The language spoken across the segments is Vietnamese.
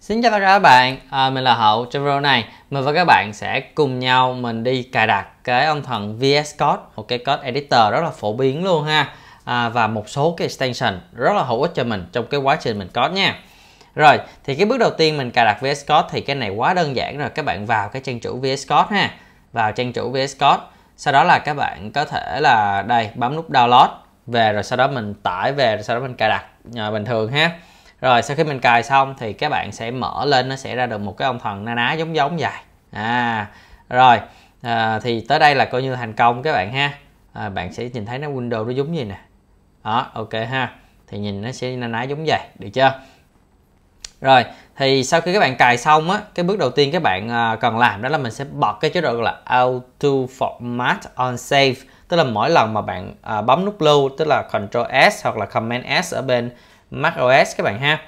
Xin chào tất cả các bạn, à, mình là Hậu Trong video này mình và các bạn sẽ cùng nhau mình đi cài đặt cái âm thần VS Code Một cái code editor rất là phổ biến luôn ha à, Và một số cái extension rất là hữu ích cho mình trong cái quá trình mình code nha Rồi, thì cái bước đầu tiên mình cài đặt VS Code thì cái này quá đơn giản rồi Các bạn vào cái trang chủ VS Code ha Vào trang chủ VS Code Sau đó là các bạn có thể là đây bấm nút download về rồi sau đó mình tải về rồi sau đó mình cài đặt à, bình thường ha rồi sau khi mình cài xong thì các bạn sẽ mở lên nó sẽ ra được một cái ông thần na ná giống giống dài à rồi à, thì tới đây là coi như thành công các bạn ha à, bạn sẽ nhìn thấy nó window nó giống gì nè đó ok ha thì nhìn nó sẽ na ná giống vậy được chưa rồi thì sau khi các bạn cài xong á cái bước đầu tiên các bạn à, cần làm đó là mình sẽ bật cái chế độ gọi là auto format on save tức là mỗi lần mà bạn à, bấm nút lưu tức là control S hoặc là Command S ở bên macOS các bạn ha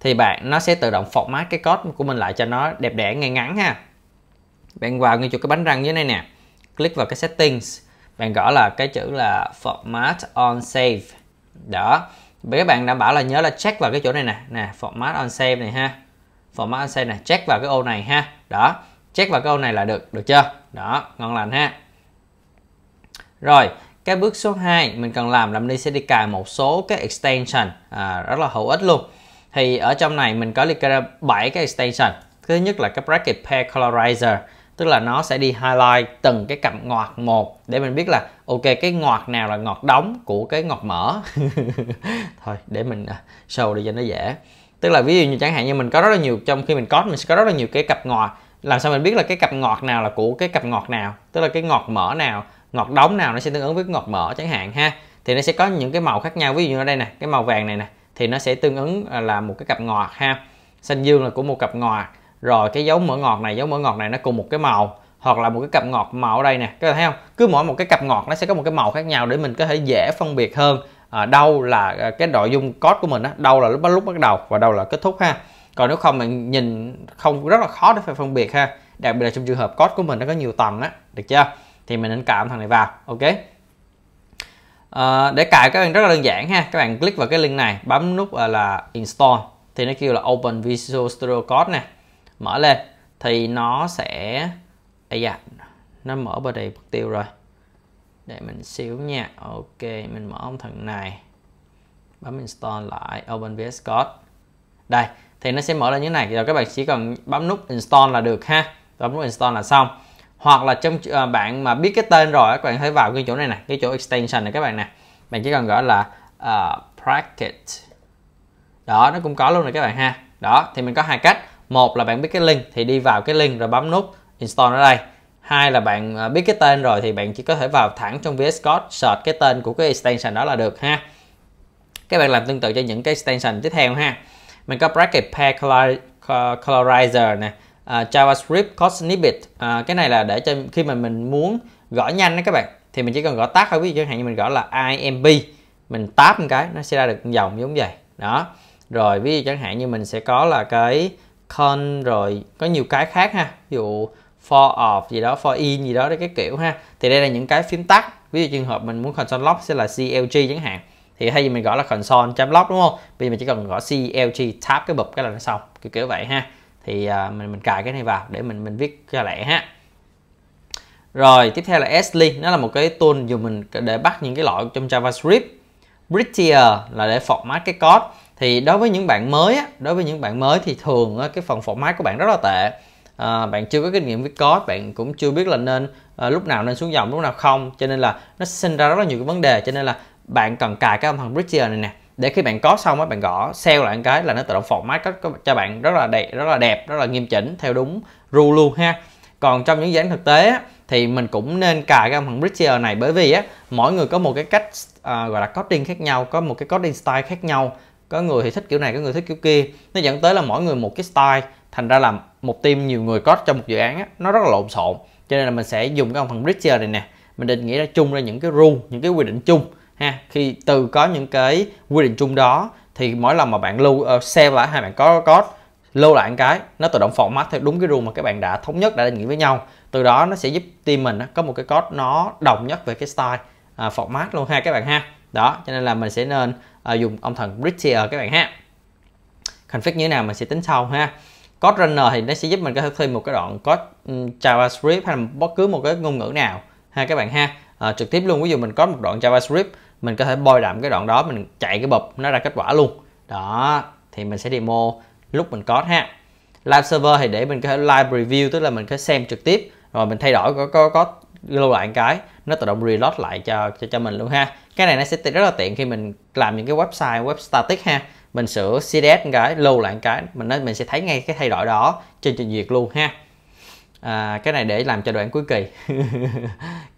thì bạn nó sẽ tự động format cái code của mình lại cho nó đẹp đẽ ngay ngắn ha bạn vào ngay chỗ cái bánh răng dưới này nè click vào cái settings bạn gõ là cái chữ là format on save đó Vậy các bạn đảm bảo là nhớ là check vào cái chỗ này nè nè format on save này ha format on save này check vào cái ô này ha đó check vào cái ô này là được được chưa đó ngon lành ha rồi cái bước số 2 mình cần làm là mình sẽ đi cài một số cái extension à, rất là hữu ích luôn thì ở trong này mình có liệt kê ra 7 cái extension thứ nhất là cái bracket pair colorizer tức là nó sẽ đi highlight từng cái cặp ngọt một để mình biết là ok cái ngọt nào là ngọt đóng của cái ngọt mỡ thôi để mình à, show đi cho nó dễ tức là ví dụ như chẳng hạn như mình có rất là nhiều trong khi mình code mình sẽ có rất là nhiều cái cặp ngọt làm sao mình biết là cái cặp ngọt nào là của cái cặp ngọt nào tức là cái ngọt mỡ nào ngọt đóng nào nó sẽ tương ứng với ngọt mỡ chẳng hạn ha thì nó sẽ có những cái màu khác nhau ví dụ như ở đây nè cái màu vàng này nè thì nó sẽ tương ứng à, là một cái cặp ngọt ha xanh dương là của một cặp ngọt rồi cái dấu mỡ ngọt này dấu mỡ ngọt này nó cùng một cái màu hoặc là một cái cặp ngọt màu ở đây nè các bạn thấy không cứ mỗi một cái cặp ngọt nó sẽ có một cái màu khác nhau để mình có thể dễ phân biệt hơn à, đâu là à, cái nội dung code của mình đó, đâu là lúc bắt lúc bắt đầu và đâu là kết thúc ha còn nếu không mình nhìn không rất là khó để phải phân biệt ha đặc biệt là trong trường hợp code của mình nó có nhiều tầng á được chưa thì mình nên cạo thằng này vào ok à, để cài các bạn rất là đơn giản ha các bạn click vào cái link này bấm nút là install thì nó kêu là open visual studio code nè mở lên thì nó sẽ Ây da, nó mở bên đây mất tiêu rồi để mình xíu nha ok mình mở ông thằng này bấm install lại open vs code đây thì nó sẽ mở lên như thế này rồi các bạn chỉ cần bấm nút install là được ha bấm nút install là xong hoặc là trong à, bạn mà biết cái tên rồi các bạn thấy vào cái chỗ này nè cái chỗ extension này các bạn nè bạn chỉ cần gọi là uh, bracket đó nó cũng có luôn rồi các bạn ha đó thì mình có hai cách một là bạn biết cái link thì đi vào cái link rồi bấm nút install ở đây hai là bạn ờ, biết cái tên rồi thì bạn chỉ có thể vào thẳng trong VS Code search cái tên của cái extension đó là được ha các bạn làm tương tự cho những cái extension tiếp theo ha mình có bracket pair colorizer nè uh, JavaScript code snippet uh, à, cái này là để cho khi mà mình muốn gõ nhanh đó các bạn thì mình chỉ cần gõ tắt thôi quý vị chẳng hạn như mình gõ là IMP mình tap một cái nó sẽ ra được một dòng giống vậy đó rồi ví dụ chẳng hạn như mình sẽ có là cái con rồi có nhiều cái khác ha ví dụ for of gì đó for in gì đó đấy cái kiểu ha thì đây là những cái phím tắt ví dụ trường hợp mình muốn console log sẽ là clg chẳng hạn thì thay vì mình gọi là console chấm log đúng không bây giờ mình chỉ cần gõ clg tap cái bụp cái là nó xong kiểu kiểu vậy ha thì à, mình mình cài cái này vào để mình mình viết cho lẹ ha rồi tiếp theo là Sly nó là một cái tool dùng mình để bắt những cái lỗi trong JavaScript Prettier là để format cái code thì đối với những bạn mới á, đối với những bạn mới thì thường á, cái phần format của bạn rất là tệ à, bạn chưa có kinh nghiệm viết code bạn cũng chưa biết là nên à, lúc nào nên xuống dòng lúc nào không cho nên là nó sinh ra rất là nhiều cái vấn đề cho nên là bạn cần cài cái âm thằng Prettier này nè để khi bạn có xong á bạn gõ sale lại cái là nó tự động format các cho bạn rất là đẹp rất là đẹp rất là nghiêm chỉnh theo đúng rule luôn ha còn trong những dự án thực tế á, thì mình cũng nên cài cái phần Bridger này bởi vì á mỗi người có một cái cách à, gọi là coding khác nhau có một cái coding style khác nhau có người thì thích kiểu này có người thích kiểu kia nó dẫn tới là mỗi người một cái style thành ra là một team nhiều người code trong một dự án á, nó rất là lộn xộn cho nên là mình sẽ dùng cái phần Bridger này nè mình định nghĩa ra chung ra những cái rule những cái quy định chung ha khi từ có những cái quy định chung đó thì mỗi lần mà bạn lưu uh, ờ, save lại hay bạn có code lưu lại một cái nó tự động format theo đúng cái rule mà các bạn đã thống nhất đã định nghĩa với nhau từ đó nó sẽ giúp team mình có một cái code nó đồng nhất về cái style à, format luôn ha các bạn ha đó cho nên là mình sẽ nên à, dùng ông thần Britier các bạn ha config như thế nào mình sẽ tính sau ha code runner thì nó sẽ giúp mình có thể thêm một cái đoạn code um, JavaScript hay là bất cứ một cái ngôn ngữ nào ha các bạn ha à, trực tiếp luôn ví dụ mình có một đoạn JavaScript mình có thể bôi đậm cái đoạn đó mình chạy cái bụp nó ra kết quả luôn đó thì mình sẽ demo lúc mình có ha live server thì để mình có thể live review tức là mình có xem trực tiếp rồi mình thay đổi có có có lưu lại một cái nó tự động reload lại cho cho, cho mình luôn ha cái này nó sẽ rất là tiện khi mình làm những cái website web static ha mình sửa CSS cái lưu lại cái mình nói mình sẽ thấy ngay cái thay đổi đó trên trình duyệt luôn ha à, cái này để làm cho đoạn cuối kỳ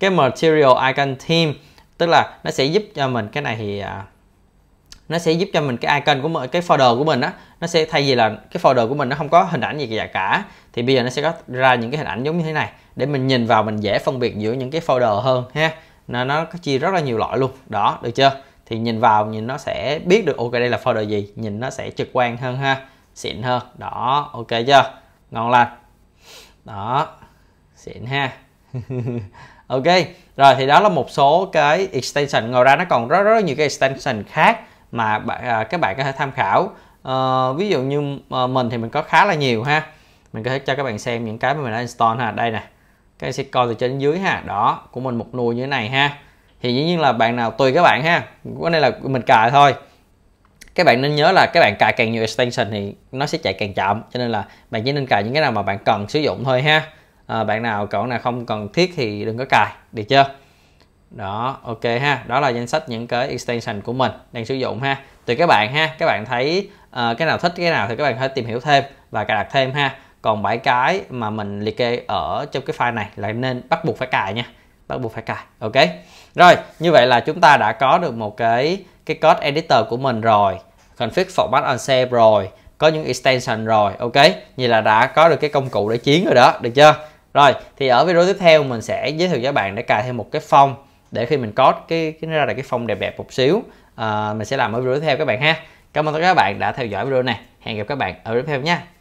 cái material icon theme tức là nó sẽ giúp cho mình cái này thì à, nó sẽ giúp cho mình cái icon của mình cái folder của mình á nó sẽ thay vì là cái folder của mình nó không có hình ảnh gì cả, cả thì bây giờ nó sẽ có ra những cái hình ảnh giống như thế này để mình nhìn vào mình dễ phân biệt giữa những cái folder hơn ha nó nó có chia rất là nhiều loại luôn đó được chưa thì nhìn vào nhìn nó sẽ biết được ok đây là folder gì nhìn nó sẽ trực quan hơn ha xịn hơn đó ok chưa ngon lành đó xịn ha ok rồi thì đó là một số cái extension ngoài ra nó còn rất rất nhiều cái extension khác mà à, các bạn có thể tham khảo à, ví dụ như ờ, mình thì mình có khá là nhiều ha mình có thể cho các bạn xem những cái mà mình đã install ha đây nè cái bạn sẽ coi từ trên dưới ha đó của mình một nùi như thế này ha thì dĩ nhiên là bạn nào tùy các bạn ha cái này là mình cài thôi các bạn nên nhớ là các bạn cài càng nhiều extension thì nó sẽ chạy càng chậm cho nên là bạn chỉ nên cài những cái nào mà bạn cần sử dụng thôi ha à, bạn nào cậu nào không cần thiết thì đừng có cài được chưa đó ok ha đó là danh sách những cái extension của mình đang sử dụng ha tùy các bạn ha các bạn thấy uh, cái nào thích cái nào thì các bạn hãy tìm hiểu thêm và cài đặt thêm ha còn bảy cái mà mình liệt kê ở trong cái file này là nên bắt buộc phải cài nha bắt buộc phải cài ok rồi như vậy là chúng ta đã có được một cái cái code editor của mình rồi config format on save rồi có những extension rồi ok như là đã có được cái công cụ để chiến rồi đó được chưa rồi thì ở video tiếp theo mình sẽ giới thiệu với các bạn để cài thêm một cái phong để khi mình code cái, cái nó ra là cái phong đẹp đẹp một xíu à, mình sẽ làm ở video tiếp theo các bạn ha cảm ơn tất cả các bạn đã theo dõi video này hẹn gặp các bạn ở video tiếp theo nha